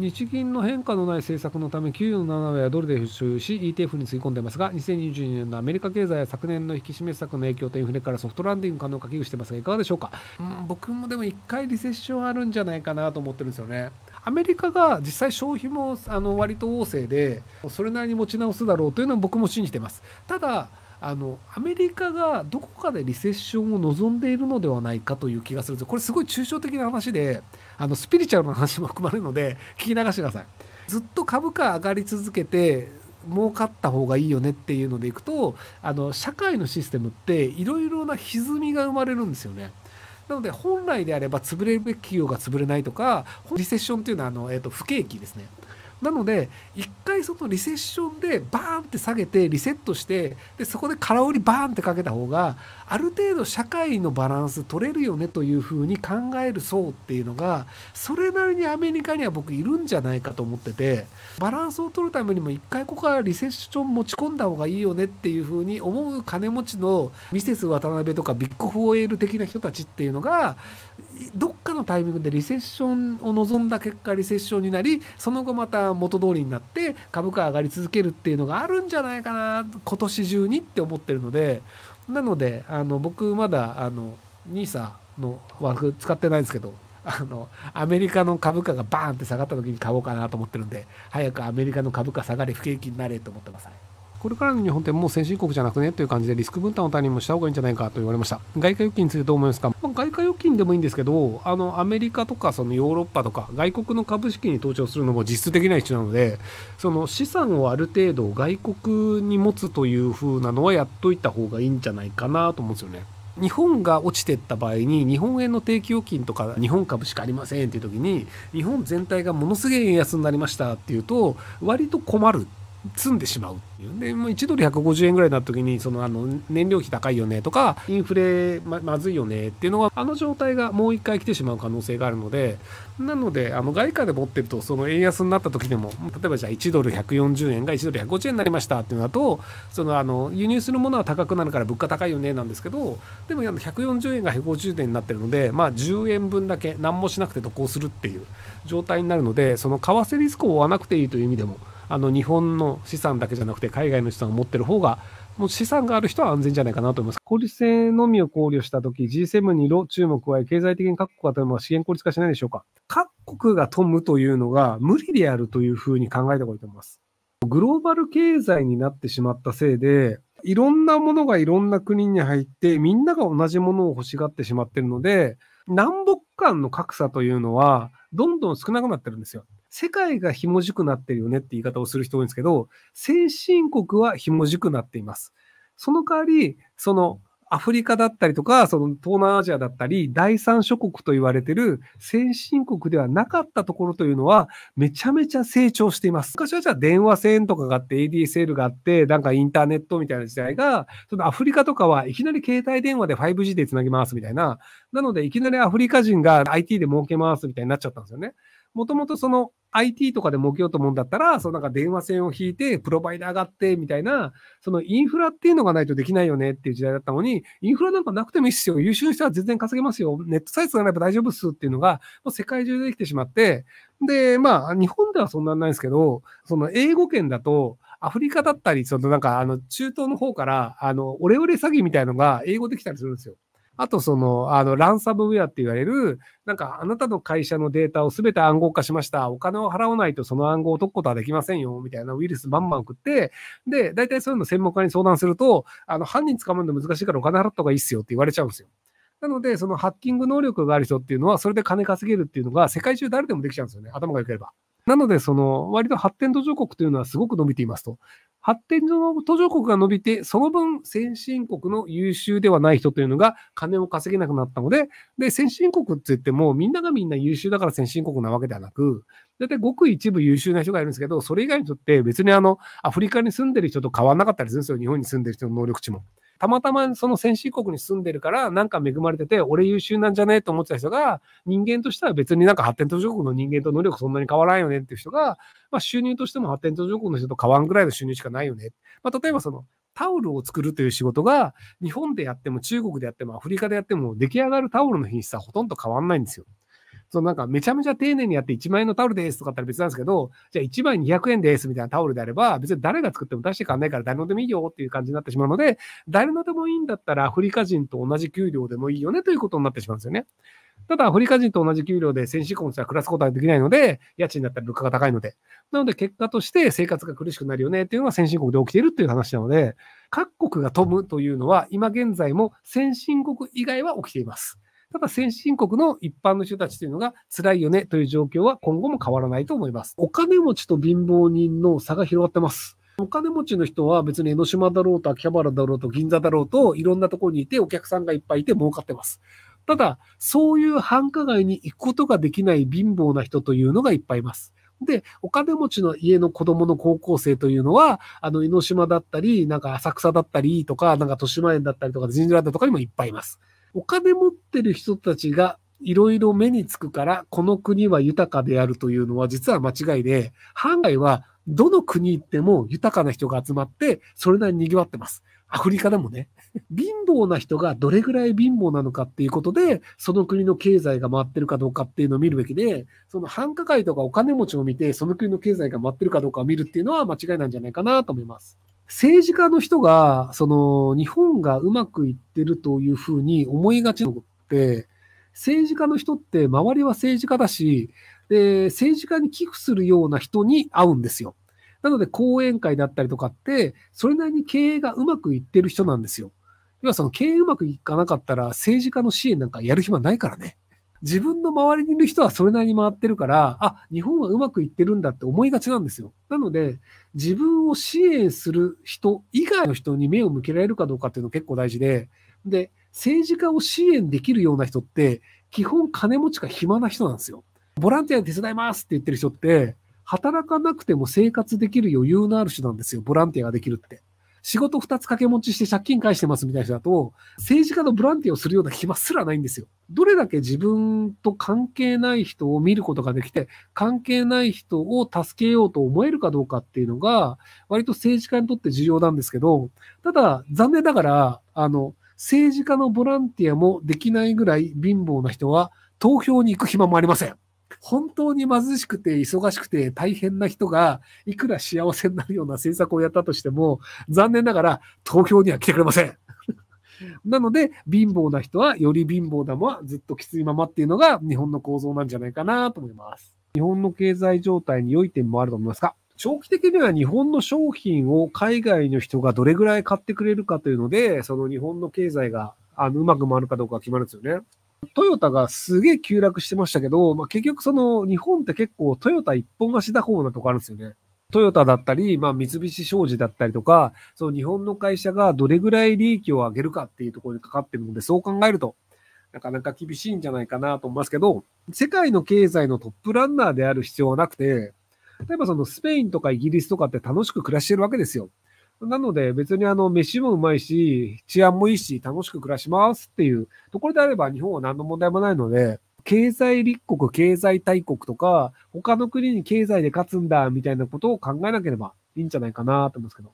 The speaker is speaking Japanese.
日銀の変化のない政策のため給与の7割はドルで払習し ETF につぎ込んでいますが2022年のアメリカ経済は昨年の引き締め策の影響とインフレからソフトランディング可能か危惧していますがいかがでしょうか、うん、僕もでも1回リセッションあるんじゃないかなと思ってるんですよねアメリカが実際消費もあの割と旺盛でそれなりに持ち直すだろうというのは僕も信じてますただあのアメリカがどこかでリセッションを望んでいるのではないかという気がするんですこれすごい抽象的な話であのスピリチュアルな話も含まれるので 聞き流してください。ずっと株価上がり続けて儲かった方がいいよねっていうのでいくとあの社会のシステムっていろいろな歪みが生まれるんですよね。なので本来であれば潰れるべき企業が潰れないとかリセッションっていうのはあの、えー、と不景気ですねなので一回そのリセッションでバーンって下げてリセットしてでそこで空売りバーンってかけた方がある程度社会のバランス取れるよねというふうに考える層っていうのがそれなりにアメリカには僕いるんじゃないかと思っててバランスを取るためにも一回ここからリセッション持ち込んだ方がいいよねっていうふうに思う金持ちのミセス渡辺とかビッグフォーエール的な人たちっていうのがどっかのタイミングでリセッションを望んだ結果リセッションになりその後また元通りになって株価上がり続けるっていうのがあるんじゃないかな今年中にって思ってるのでなのであの僕まだあの NISA の枠使ってないんですけどあのアメリカの株価がバーンって下がった時に買おうかなと思ってるんで早くアメリカの株価下がり不景気になれと思ってます。これからの日本ってもう先進国じゃなくねという感じでリスク分担を他人もした方がいいんじゃないかと言われました。外貨預金についてどう思いますか外貨預金でもいいんですけど、あの、アメリカとか、そのヨーロッパとか、外国の株式に投資をするのも実質的な一緒なので、その資産をある程度外国に持つという風なのはやっといた方がいいんじゃないかなと思うんですよね。日本が落ちてった場合に日本円の定期預金とか日本株しかありませんっていう時に日本全体がものすげえ円安になりましたっていうと割と困る積んでしまうっていうでもう1ドル150円ぐらいになった時にそのあの燃料費高いよねとかインフレままずいよねっていうのはあの状態がもう一回来てしまう可能性があるのでなのであの外貨で持ってるとその円安になった時でも例えばじゃあ1ドル140円が1ドル150円になりましたっていうのだとそのあの輸入するものは高くなるから物価高いよねなんですけどでも140円が150円になってるのでまあ10円分だけ何もしなくて渡航するっていう状態になるのでその為替リスクを負わなくていいという意味でも。あの日本の資産だけじゃなくて海外の資産を持ってる方がもう資産がある人は安全じゃないかなと思います。効率性のみを考慮したとき、G7 にロ注目は経済的に各国が富むは資源効率化しないでしょうか。各国が富むというのが無理であるというふうに考えた方がいいと思います。グローバル経済になってしまったせいで、いろんなものがいろんな国に入って、みんなが同じものを欲しがってしまってるので、南北間の格差というのは、どんどん少なくなってるんですよ。世界がひもじくなってるよねって言い方をする人多いんですけど、先進国はひもじくなっています。その代わり、そのアフリカだったりとか、その東南アジアだったり、第三諸国と言われてる先進国ではなかったところというのは、めちゃめちゃ成長しています。昔はじゃあ電話線とかがあって、ADSL があって、なんかインターネットみたいな時代が、そのアフリカとかはいきなり携帯電話で 5G で繋ぎますみたいな。なので、いきなりアフリカ人が IT で儲けますみたいになっちゃったんですよね。もともとその IT とかで儲けようと思うんだったら、そのなんか電話線を引いて、プロバイダー上がってみたいな、そのインフラっていうのがないとできないよねっていう時代だったのに、インフラなんかなくてもいいっすよ。優秀な人は全然稼げますよ。ネットサイトがないと大丈夫っすっていうのが、もう世界中でできてしまって、で、まあ、日本ではそんなんないですけど、その英語圏だと、アフリカだったり、そのなんか、あの、中東の方から、あの、オレオレ詐欺みたいのが英語できたりするんですよ。あとその、あの、ランサムウェアって言われる、なんかあなたの会社のデータを全て暗号化しました。お金を払わないとその暗号を解くことはできませんよ、みたいなウイルスバンバン送って、で、大体そういうの専門家に相談すると、あの、犯人捕まるの難しいからお金払った方がいいっすよって言われちゃうんですよ。なので、そのハッキング能力がある人っていうのは、それで金稼げるっていうのが、世界中誰でもできちゃうんですよね。頭が良ければ。なので、その、割と発展途上国というのはすごく伸びていますと。発展途上国が伸びて、その分先進国の優秀ではない人というのが金を稼げなくなったので、で、先進国って言っても、みんながみんな優秀だから先進国なわけではなく、だいたいごく一部優秀な人がいるんですけど、それ以外にとって別にあの、アフリカに住んでる人と変わらなかったりするんですよ。日本に住んでる人の能力値も。たまたまその先進国に住んでるから、なんか恵まれてて、俺優秀なんじゃねえと思ってた人が、人間としては別になんか発展途上国の人間と能力そんなに変わらんよねっていう人が、まあ、収入としても発展途上国の人と変わんぐらいの収入しかないよね。まあ、例えばその、タオルを作るという仕事が、日本でやっても中国でやってもアフリカでやっても、出来上がるタオルの品質はほとんど変わんないんですよ。そのなんかめちゃめちゃ丁寧にやって1万円のタオルですとかだったら別なんですけど、じゃあ1枚200円ですみたいなタオルであれば、別に誰が作っても出してかんないから誰のでもいいよっていう感じになってしまうので、誰のでもいいんだったらアフリカ人と同じ給料でもいいよねということになってしまうんですよね。ただ、アフリカ人と同じ給料で先進国じは暮らすことはできないので、家賃だったら物価が高いので。なので、結果として生活が苦しくなるよねっていうのは先進国で起きているっていう話なので、各国が飛ぶというのは、今現在も先進国以外は起きています。ただ先進国の一般の人たちというのが辛いよねという状況は今後も変わらないと思います。お金持ちと貧乏人の差が広がってます。お金持ちの人は別に江ノ島だろうと秋葉原だろうと銀座だろうといろんなところにいてお客さんがいっぱいいて儲かってます。ただ、そういう繁華街に行くことができない貧乏な人というのがいっぱいいます。で、お金持ちの家の子供の高校生というのは、あの、江ノ島だったり、なんか浅草だったりとか、なんか豊島園だったりとか、神社だったりとかにもいっぱいいます。お金持ってる人たちがいろいろ目につくから、この国は豊かであるというのは実は間違いで、ハンガイはどの国行っても豊かな人が集まって、それなりに賑わってます。アフリカでもね、貧乏な人がどれぐらい貧乏なのかっていうことで、その国の経済が回ってるかどうかっていうのを見るべきで、その繁華街とかお金持ちを見て、その国の経済が回ってるかどうかを見るっていうのは間違いなんじゃないかなと思います。政治家の人が、その、日本がうまくいってるというふうに思いがちなのって、政治家の人って周りは政治家だし、で、政治家に寄付するような人に会うんですよ。なので、講演会だったりとかって、それなりに経営がうまくいってる人なんですよ。要はその経営うまくいかなかったら政治家の支援なんかやる暇ないからね。自分の周りにいる人はそれなりに回ってるから、あ、日本はうまくいってるんだって思いがちなんですよ。なので、自分を支援する人以外の人に目を向けられるかどうかっていうの結構大事で、で、政治家を支援できるような人って、基本金持ちか暇な人なんですよ。ボランティアで手伝いますって言ってる人って、働かなくても生活できる余裕のある人なんですよ。ボランティアができるって。仕事2つ掛け持ちして借金返してますみたいな人だと、政治家のボランティアをするような暇すらないんですよ。どれだけ自分と関係ない人を見ることができて、関係ない人を助けようと思えるかどうかっていうのが、割と政治家にとって重要なんですけど、ただ、残念ながら、あの、政治家のボランティアもできないぐらい貧乏な人は、投票に行く暇もありません。本当に貧しくて忙しくて大変な人が、いくら幸せになるような政策をやったとしても、残念ながら東京には来てくれません。なので、貧乏な人はより貧乏なまはずっときついままっていうのが日本の構造なんじゃないかなと思います。日本の経済状態に良い点もあると思いますか長期的には日本の商品を海外の人がどれぐらい買ってくれるかというので、その日本の経済があのうまく回るかどうかが決まるんですよね。トヨタがすげえ急落してましたけど、まあ、結局その日本って結構トヨタ一本足打法なとこあるんですよね。トヨタだったり、まあ、三菱商事だったりとか、その日本の会社がどれぐらい利益を上げるかっていうところにかかってるので、そう考えると、なかなか厳しいんじゃないかなと思いますけど、世界の経済のトップランナーである必要はなくて、例えばそのスペインとかイギリスとかって楽しく暮らしてるわけですよ。なので別にあの、飯もうまいし、治安もいいし、楽しく暮らしますっていうところであれば日本は何の問題もないので、経済立国、経済大国とか、他の国に経済で勝つんだみたいなことを考えなければいいんじゃないかなと思うんですけど。